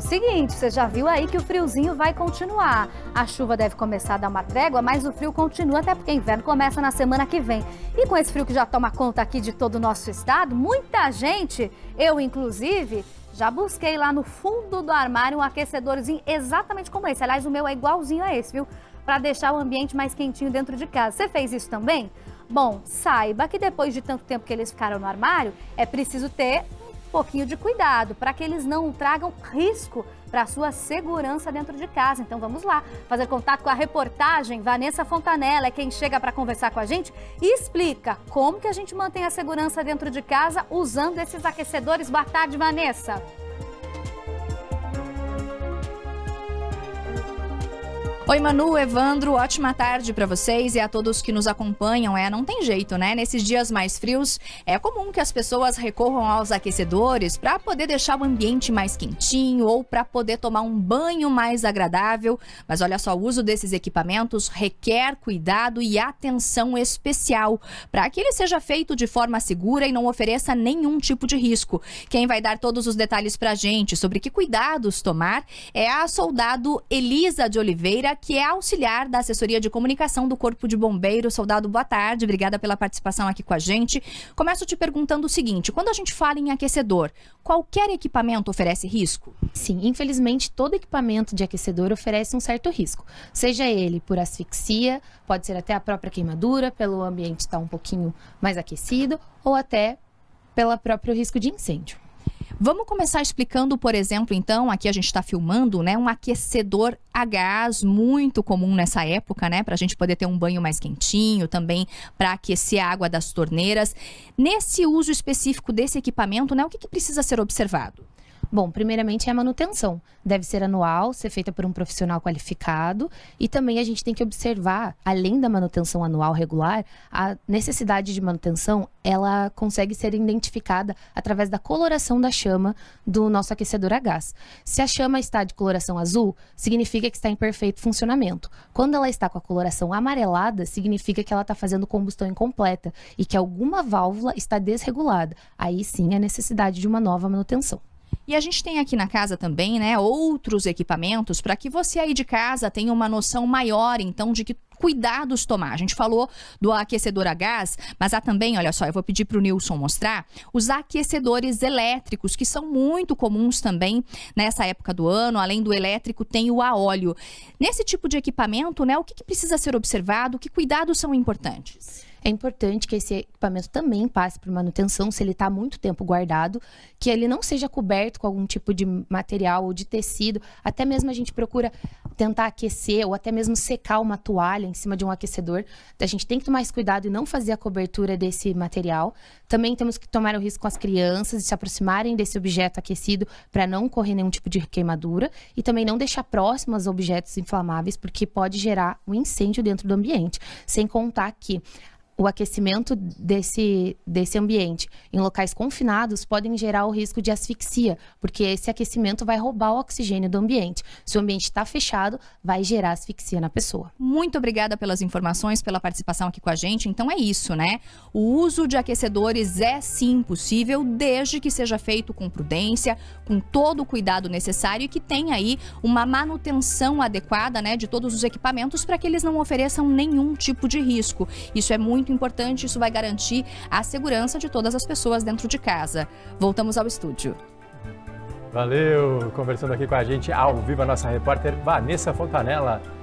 o seguinte, você já viu aí que o friozinho vai continuar. A chuva deve começar a dar uma trégua, mas o frio continua, até porque o inverno começa na semana que vem. E com esse frio que já toma conta aqui de todo o nosso estado, muita gente, eu inclusive, já busquei lá no fundo do armário um aquecedorzinho exatamente como esse. Aliás, o meu é igualzinho a esse, viu? Para deixar o ambiente mais quentinho dentro de casa. Você fez isso também? Bom, saiba que depois de tanto tempo que eles ficaram no armário, é preciso ter pouquinho de cuidado para que eles não tragam risco para a sua segurança dentro de casa. Então vamos lá fazer contato com a reportagem. Vanessa Fontanella é quem chega para conversar com a gente e explica como que a gente mantém a segurança dentro de casa usando esses aquecedores. Boa tarde, Vanessa. Oi, Manu, Evandro, ótima tarde para vocês e a todos que nos acompanham. É, não tem jeito, né? Nesses dias mais frios, é comum que as pessoas recorram aos aquecedores para poder deixar o ambiente mais quentinho ou para poder tomar um banho mais agradável. Mas olha só, o uso desses equipamentos requer cuidado e atenção especial para que ele seja feito de forma segura e não ofereça nenhum tipo de risco. Quem vai dar todos os detalhes para a gente sobre que cuidados tomar é a soldado Elisa de Oliveira, que é auxiliar da assessoria de comunicação do Corpo de Bombeiros. Soldado, boa tarde, obrigada pela participação aqui com a gente. Começo te perguntando o seguinte: quando a gente fala em aquecedor, qualquer equipamento oferece risco? Sim, infelizmente todo equipamento de aquecedor oferece um certo risco, seja ele por asfixia, pode ser até a própria queimadura, pelo ambiente estar tá um pouquinho mais aquecido, ou até pelo próprio risco de incêndio. Vamos começar explicando, por exemplo, então, aqui a gente está filmando, né, um aquecedor a gás muito comum nessa época, né, para a gente poder ter um banho mais quentinho, também para aquecer a água das torneiras. Nesse uso específico desse equipamento, né, o que, que precisa ser observado? Bom, primeiramente é a manutenção. Deve ser anual, ser feita por um profissional qualificado e também a gente tem que observar, além da manutenção anual regular, a necessidade de manutenção, ela consegue ser identificada através da coloração da chama do nosso aquecedor a gás. Se a chama está de coloração azul, significa que está em perfeito funcionamento. Quando ela está com a coloração amarelada, significa que ela está fazendo combustão incompleta e que alguma válvula está desregulada. Aí sim a necessidade de uma nova manutenção. E a gente tem aqui na casa também, né, outros equipamentos para que você aí de casa tenha uma noção maior, então, de que cuidados tomar. A gente falou do aquecedor a gás, mas há também, olha só, eu vou pedir para o Nilson mostrar, os aquecedores elétricos, que são muito comuns também nessa época do ano. Além do elétrico, tem o a óleo. Nesse tipo de equipamento, né, o que, que precisa ser observado? Que cuidados são importantes? é importante que esse equipamento também passe por manutenção, se ele está muito tempo guardado, que ele não seja coberto com algum tipo de material ou de tecido. Até mesmo a gente procura tentar aquecer ou até mesmo secar uma toalha em cima de um aquecedor. A gente tem que tomar esse cuidado e não fazer a cobertura desse material. Também temos que tomar o risco com as crianças de se aproximarem desse objeto aquecido para não correr nenhum tipo de queimadura e também não deixar próximos objetos inflamáveis porque pode gerar um incêndio dentro do ambiente. Sem contar que o aquecimento desse, desse ambiente em locais confinados podem gerar o risco de asfixia, porque esse aquecimento vai roubar o oxigênio do ambiente. Se o ambiente está fechado, vai gerar asfixia na pessoa. Muito obrigada pelas informações, pela participação aqui com a gente. Então é isso, né? O uso de aquecedores é sim possível, desde que seja feito com prudência, com todo o cuidado necessário e que tenha aí uma manutenção adequada, né, de todos os equipamentos para que eles não ofereçam nenhum tipo de risco. Isso é muito muito importante, isso vai garantir a segurança de todas as pessoas dentro de casa. Voltamos ao estúdio. Valeu! Conversando aqui com a gente ao vivo a nossa repórter Vanessa Fontanella.